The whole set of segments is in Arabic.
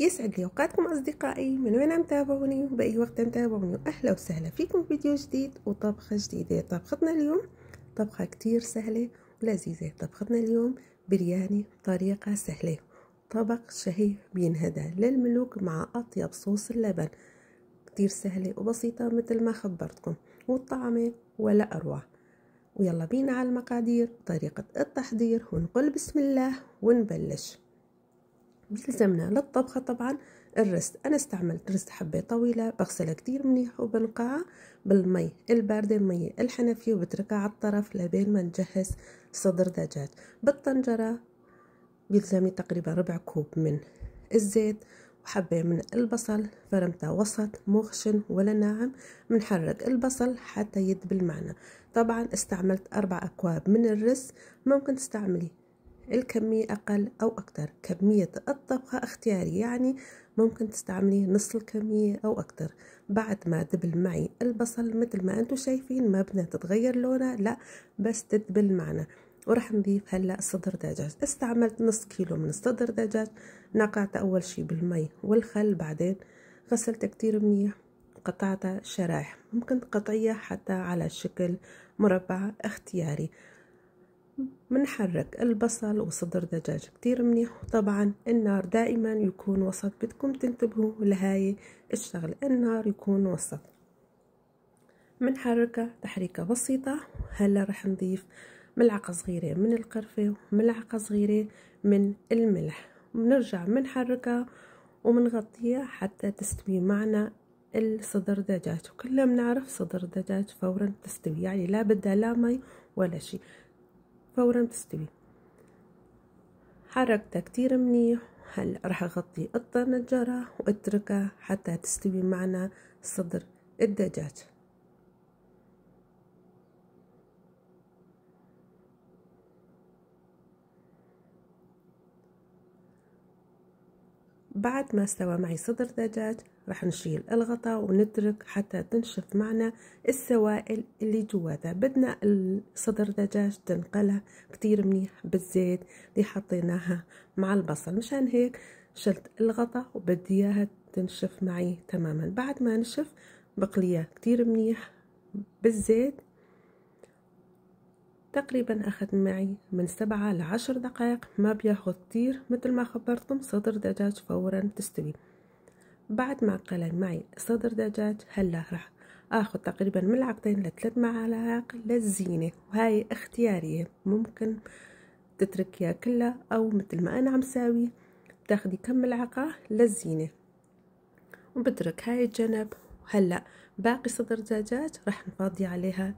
يسعد لي اوقاتكم اصدقائي من وين عم تابعوني وباي وقت عم تابعوني اهلا وسهلا فيكم فيديو جديد وطبخه جديده طبختنا اليوم طبخه كتير سهله ولذيذه طبختنا اليوم برياني بطريقه سهله طبق شهي بينهدى للملوك مع اطيب صوص اللبن كتير سهله وبسيطه مثل ما خبرتكم والطعمه ولا اروع ويلا بينا على المقادير طريقه التحضير ونقول بسم الله ونبلش بيلزمنا للطبخة طبعا الرست أنا استعملت رست حبة طويلة بغسلها كتير منيح وبنقعها بالمي الباردة المي الحنفية وبتركها على الطرف لبين ما نجهز صدر دجاج بالطنجرة بيلزمني تقريبا ربع كوب من الزيت وحبة من البصل فرمتها وسط مخشن ولا ناعم بنحرك البصل حتى يدبل معنا طبعا استعملت أربع أكواب من الرز ممكن تستعملي الكمية أقل أو أكتر كمية الطبخة اختياري يعني ممكن تستعملي نص الكمية أو أكتر بعد ما دبل معي البصل مثل ما أنتم شايفين ما بدنا تتغير لونه لا بس تدبل معنا وراح نضيف هلا صدر دجاج استعملت نص كيلو من الصدر دجاج نقعت أول شي بالمي والخل بعدين غسلت كتير منيح قطعت شرايح ممكن تقطعيها حتى على شكل مربع اختياري منحرك البصل وصدر دجاج كتير منيح وطبعا النار دائما يكون وسط بدكم تنتبهوا لهاي الشغلة النار يكون وسط منحركة تحريكة بسيطة هلا رح نضيف ملعقة صغيرة من القرفة وملعقة صغيرة من الملح بنرجع منحركها ومنغطيها حتى تستوي معنا الصدر دجاج وكلنا بنعرف صدر الدجاج فورا تستوي يعني لا بدها لا مي ولا شي فورا تستوي حركتها كتير منيح هلا راح اغطي الطنجره واتركها حتى تستوي معنا صدر الدجاج بعد ما استوى معي صدر دجاج راح نشيل الغطا ونترك حتى تنشف معنا السوائل اللي جواتها بدنا صدر دجاج تنقلها كتير منيح بالزيت اللي حطيناها مع البصل مشان هيك شلت الغطا وبدي اياها تنشف معي تماما بعد ما نشف بقليها كتير منيح بالزيت تقريبا أخذ معي من سبعة لعشر دقائق ما بياخد كتير مثل ما خبرتم صدر دجاج فورا تستوي بعد ما قلى معي صدر دجاج هلا راح اخذ تقريبا ملعقتين لثلاث معالق للزينه وهاي اختياريه ممكن تتركيها كلها او مثل ما انا عم ساوي بتاخدي كم ملعقه للزينه وبترك هاي الجنب هلا باقي صدر دجاج راح نفاضي عليها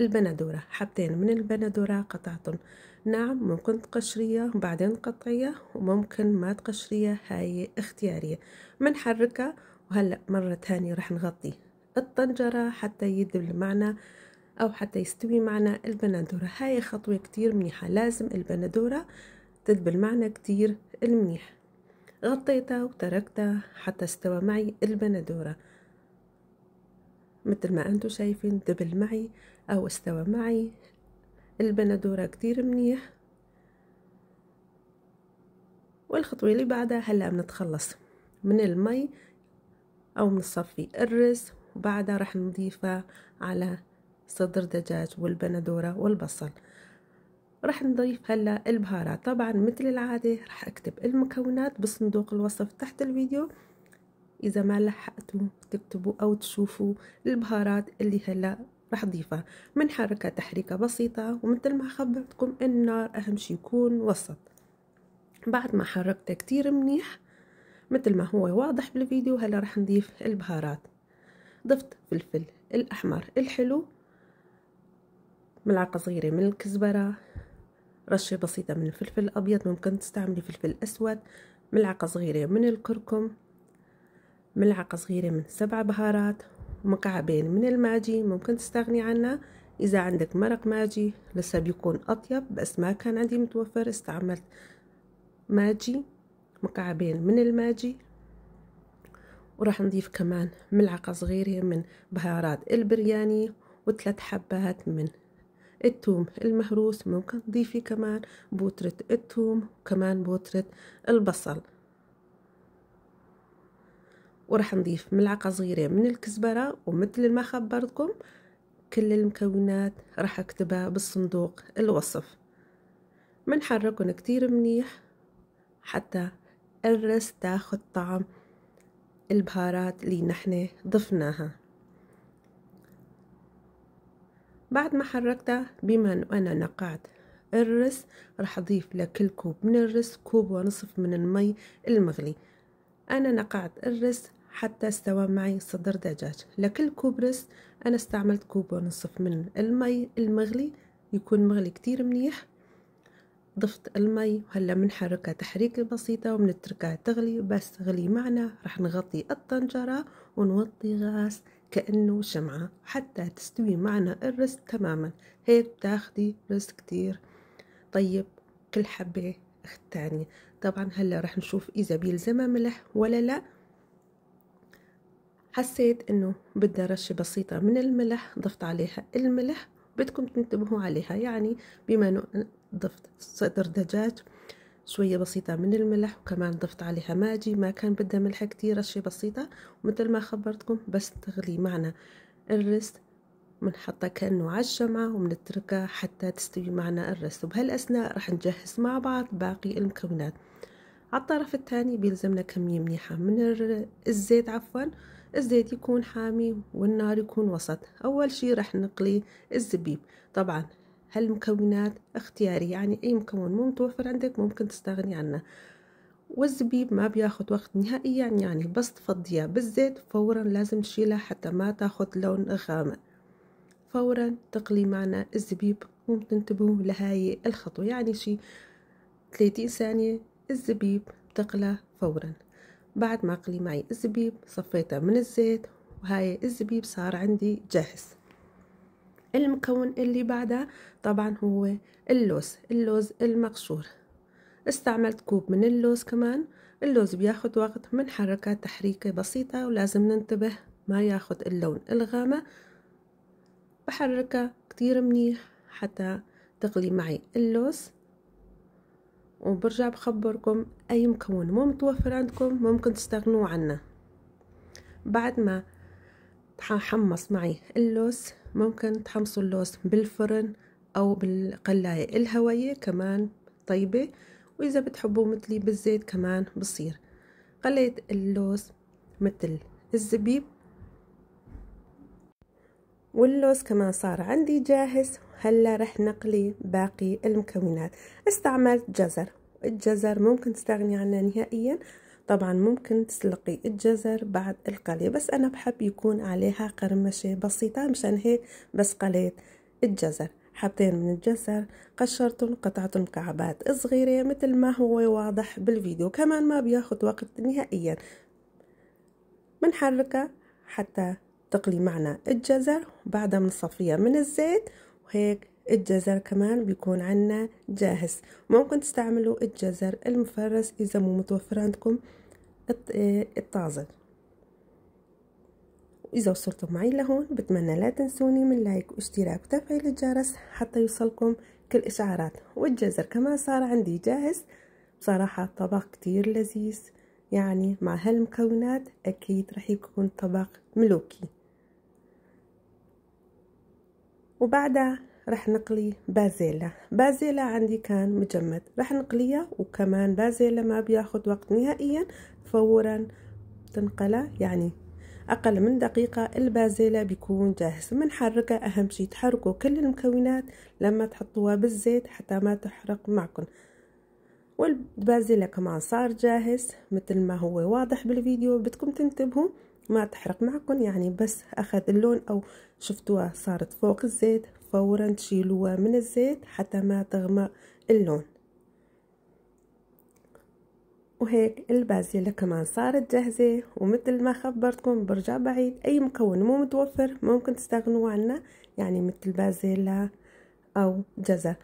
البندورة حبتين من البندورة قطعتهم نعم ممكن تقشرية وبعدين قطعية وممكن ما تقشرية هاي اختيارية منحركها وهلأ مرة تانية رح نغطي الطنجرة حتى يدبل معنا أو حتى يستوي معنا البندورة هاي خطوة كتير منيحة لازم البندورة تدبل معنا كتير المنيح غطيتها وتركتها حتى استوى معي البندورة مثل ما انتو شايفين دبل معي او استوى معي البندورة كتير منيح والخطوة اللي بعدها هلا بنتخلص من المي او بنصفي الرز وبعدها رح نضيفها على صدر دجاج والبندورة والبصل رح نضيف هلا البهارات طبعا مثل العادة رح اكتب المكونات بصندوق الوصف تحت الفيديو اذا ما لحقتوا تكتبوا او تشوفوا البهارات اللي هلا راح ضيفها بنحركها تحريكه بسيطه ومثل ما خبرتكم النار اهم شي يكون وسط بعد ما حركته كتير منيح مثل ما هو واضح بالفيديو هلا راح نضيف البهارات ضفت فلفل الاحمر الحلو ملعقه صغيره من الكزبره رشه بسيطه من الفلفل الابيض ممكن تستعملي فلفل اسود ملعقه صغيره من الكركم ملعقة صغيرة من سبع بهارات مكعبين من الماجي ممكن تستغني عنه إذا عندك مرق ماجي لسه بيكون أطيب بس ما كان عندي متوفر استعملت ماجي مكعبين من الماجي وراح نضيف كمان ملعقة صغيرة من بهارات البرياني وثلاث حبات من الثوم المهروس ممكن تضيفي كمان بوترة الثوم وكمان بوترة البصل وراح نضيف ملعقه صغيره من الكزبره ومثل ما خبرتكم كل المكونات راح اكتبها بالصندوق الوصف منحركن كتير منيح حتى الرز تاخد طعم البهارات اللي نحن ضفناها بعد ما حركتها بما انه انا نقعت الرز راح اضيف لكل كوب من الرز كوب ونصف من المي المغلي انا نقعت الرز حتى استوى معي صدر دجاج لكل كوب رز أنا استعملت كوب ونصف من المي المغلي يكون مغلي كتير منيح ضفت المي وهلا بنحركها تحريك بسيطة وبنتركها تغلي بس تغلي معنا رح نغطي الطنجرة ونوطي غاز كأنه شمعة حتى تستوي معنا الرز تماما هيك بتاخدي رز كتير طيب كل حبة اختاني طبعا هلا رح نشوف إذا بيلزمها ملح ولا لأ حسيت انه بدها رشة بسيطة من الملح ضفت عليها الملح بدكم تنتبهوا عليها يعني بما انه ضفت صدر دجاج شوية بسيطة من الملح وكمان ضفت عليها ماجي ما كان بدها ملح كتير رشة بسيطة ومثل ما خبرتكم بس تغلي معنا الرز بنحطها كأنه على الشمعة وبنتركها حتى تستوي معنا الرز وبهالأثناء رح نجهز مع بعض باقي المكونات على الطرف الثاني بيلزمنا كمية منيحة من الزيت عفواً الزيت يكون حامي والنار يكون وسط أول شي راح نقلي الزبيب طبعا هالمكونات اختياري يعني أي مكون مو متوفر عندك ممكن تستغني عنه والزبيب ما بياخد وقت نهائيا يعني بس تفضيها بالزيت فورا لازم تشيلها حتى ما تاخد لون غامق فورا تقلي معنا الزبيب ممكن لهاي الخطوة يعني شي 30 ثانية الزبيب تقلى فورا بعد ما قلي معي الزبيب صفيته من الزيت وهاي الزبيب صار عندي جاهز المكون اللي بعده طبعا هو اللوز اللوز المقشور استعملت كوب من اللوز كمان اللوز بياخد وقت من حركات تحريكة بسيطة ولازم ننتبه ما ياخد اللون الغامة بحركه كتير منيح حتى تقلي معي اللوز وبرجع بخبركم أي مكون مو متوفر عندكم ممكن تستغنوا عنه بعد ما حمص معي اللوز ممكن تحمصوا اللوز بالفرن أو بالقلاية الهوية كمان طيبة وإذا بتحبوا مثلي بالزيت كمان بصير قليت اللوز مثل الزبيب واللوز كمان صار عندي جاهز هلا رح نقلي باقي المكونات استعملت جزر الجزر ممكن تستغني عنه نهائيا طبعا ممكن تسلقي الجزر بعد القلي بس انا بحب يكون عليها قرمشة بسيطة مشان هيك بس قليت الجزر حبتين من الجزر قشرتهم قطعت مكعبات صغيرة مثل ما هو واضح بالفيديو كمان ما بياخد وقت نهائيا بنحركها حتى تقلي معنا الجزر بعدها بنصفيها من الزيت وهيك الجزر كمان بيكون عنا جاهز ممكن تستعملوا الجزر المفرز إذا مو متوفر عندكم آه، الطازج وإذا وصلتوا معي لهون بتمنى لا تنسوني من لايك واشتراك وتفعيل الجرس حتى يوصلكم كل إشعارات والجزر كمان صار عندي جاهز بصراحة طبق كتير لذيذ يعني مع هالمكونات أكيد رح يكون طبق ملوكي وبعدها رح نقلي بازيلا بازيلا عندي كان مجمد رح نقليها وكمان بازيلا ما بياخد وقت نهائيا فورا تنقلى يعني أقل من دقيقة البازيلا بيكون جاهز بنحركه أهم شي تحركوا كل المكونات لما تحطوها بالزيت حتى ما تحرق معكم والبازيلا كمان صار جاهز مثل ما هو واضح بالفيديو بدكم تنتبهوا ما تحرق معكم يعني بس أخذ اللون أو شفتوها صارت فوق الزيت فورا تشيلوها من الزيت حتى ما تغمى اللون وهيك البازيلا كمان صارت جاهزة ومثل ما خبرتكم برجع بعيد أي مكون مو متوفر ممكن تستغنوا عنه يعني مثل بازيلا أو جزر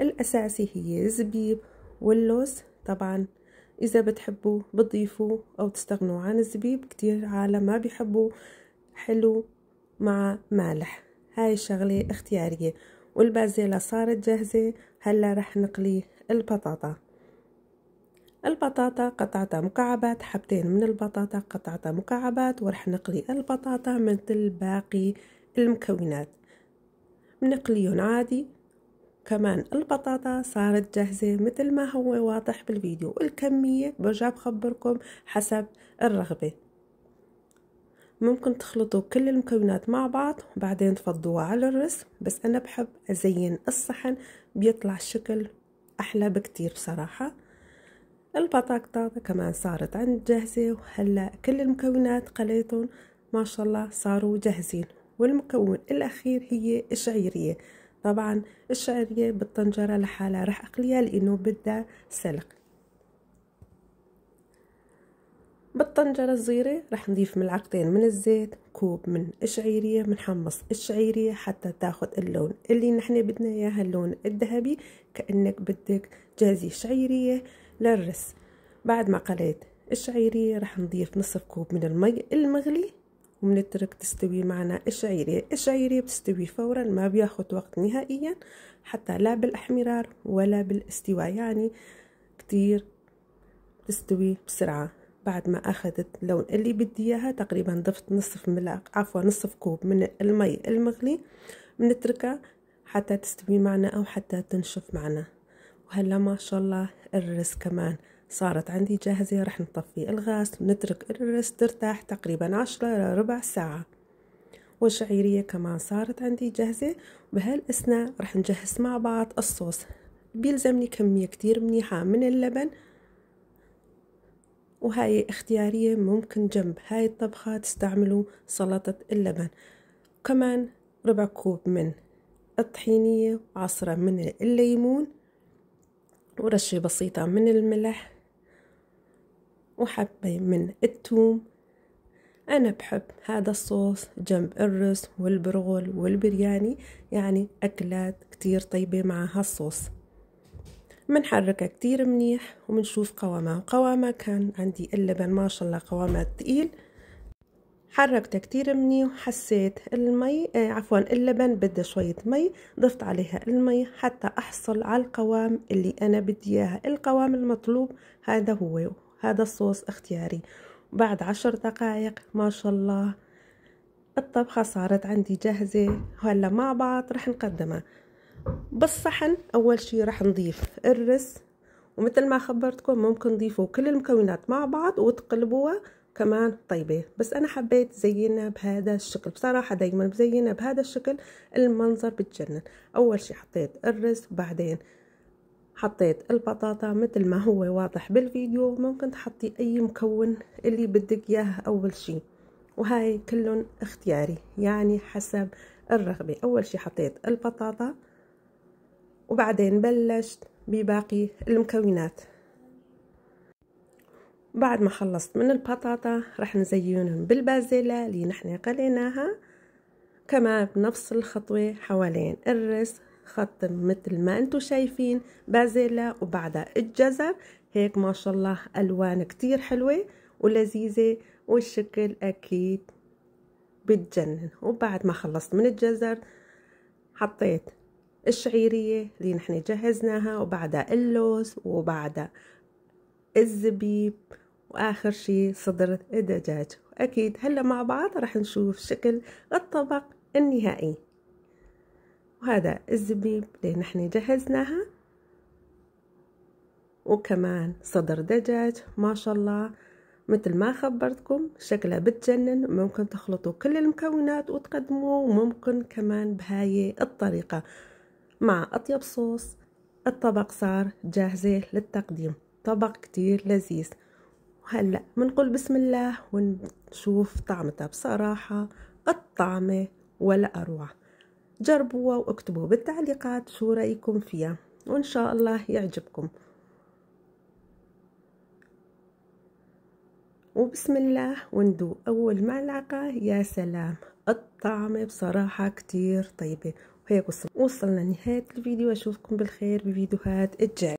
الأساسي هي الزبيب واللوز طبعا إذا بتحبوا بتضيفوا أو تستغنوا عن الزبيب كتير عالم ما بيحبوا حلو مع مالح هاي الشغلة اختيارية والبازيلا صارت جاهزة هلا رح نقلي البطاطا البطاطا قطعتها مكعبات حبتين من البطاطا قطعتها مكعبات ورح نقلي البطاطا مثل باقي المكونات بنقليهم عادي كمان البطاطا صارت جاهزة مثل ما هو واضح بالفيديو الكمية برجع بخبركم حسب الرغبة ممكن تخلطوا كل المكونات مع بعض وبعدين تفضوها على الرسم بس أنا بحب أزين الصحن بيطلع الشكل أحلى بكتير بصراحة البطاطا كمان صارت عند جاهزة وهلأ كل المكونات قليتهم ما شاء الله صاروا جاهزين والمكون الأخير هي الشعيرية طبعا الشعرية بالطنجرة لحالها رح أقليها لأنه بدها سلق بالطنجرة الصغيرة رح نضيف ملعقتين من الزيت كوب من الشعيرية بنحمص الشعيرية حتى تاخد اللون اللي نحن بدنا اياها اللون الذهبي كأنك بدك جازي شعيرية للرس بعد ما قليت الشعيرية رح نضيف نصف كوب من المي المغلي ومنترك تستوي معنا الشعيرية الشعيرية بتستوي فورا ما بياخد وقت نهائيا حتى لا بالاحمرار ولا بالاستواء يعني كتير بتستوي بسرعة بعد ما أخذت اللون اللي بدي إياها تقريبا ضفت نصف ملعقة عفوا نصف كوب من المي المغلي بنتركها حتى تستوي معنا أو حتى تنشف معنا وهلا ما شاء الله الرز كمان صارت عندي جاهزة رح نطفي الغاز ونترك الرز ترتاح تقريبا عشرة لربع ساعة والشعيرية كمان صارت عندي جاهزة بهالأثناء رح نجهز مع بعض الصوص بيلزمني كمية كتير منيحة من اللبن وهاي اختيارية ممكن جنب هاي الطبخة تستعملوا سلطة اللبن كمان ربع كوب من الطحينية عصرة من الليمون ورشة بسيطة من الملح وحبة من التوم أنا بحب هذا الصوص جنب الرز والبرغل والبرياني يعني أكلات كتير طيبة مع هالصوص منحركها كتير منيح ومنشوف قوامها قوامها كان عندي اللبن ما شاء الله قوامها تقيل حركته كتير منيح وحسيت المي آه عفوا اللبن بده شوية مي ضفت عليها المي حتى أحصل على القوام اللي أنا بدي إياها القوام المطلوب هذا هو هذا الصوص اختياري بعد عشر دقائق ما شاء الله الطبخة صارت عندي جاهزة هلا مع بعض رح نقدمها بالصحن أول شي رح نضيف الرز ومثل ما خبرتكم ممكن تضيفوا كل المكونات مع بعض وتقلبوها كمان طيبة بس أنا حبيت زينها بهذا الشكل بصراحة دايما بزينها بهذا الشكل المنظر بتجنن أول شي حطيت الرز بعدين حطيت البطاطا مثل ما هو واضح بالفيديو ممكن تحطي اي مكون اللي بدك اياه اول شي وهاي كلهم اختياري يعني حسب الرغبة اول شي حطيت البطاطا وبعدين بلشت بباقي المكونات بعد ما خلصت من البطاطا رح نزينهم بالبازيلا اللي نحن قليناها كمان بنفس الخطوة حوالين الرز خط مثل ما انتو شايفين بازيلا وبعدها الجزر هيك ما شاء الله الوان كتير حلوة ولذيذة والشكل اكيد بتجنن وبعد ما خلصت من الجزر حطيت الشعيرية اللي نحن جهزناها وبعدها اللوز وبعدها الزبيب واخر شي صدر الدجاج اكيد هلا مع بعض رح نشوف شكل الطبق النهائي وهذا الزبيب اللي نحن جهزناها وكمان صدر دجاج ما شاء الله مثل ما خبرتكم شكلها بتجنن ممكن تخلطوا كل المكونات وتقدموه وممكن كمان بهاي الطريقة مع أطيب صوص الطبق صار جاهزة للتقديم طبق كتير لذيذ وهلأ منقول بسم الله ونشوف طعمتها بصراحة الطعمة ولا أروع جربوها واكتبوا بالتعليقات شو رايكم فيها وان شاء الله يعجبكم وبسم الله وندو اول معلقه يا سلام الطعمه بصراحه كتير طيبه وهيك وصلنا لنهايه الفيديو اشوفكم بالخير بفيديوهات الجاي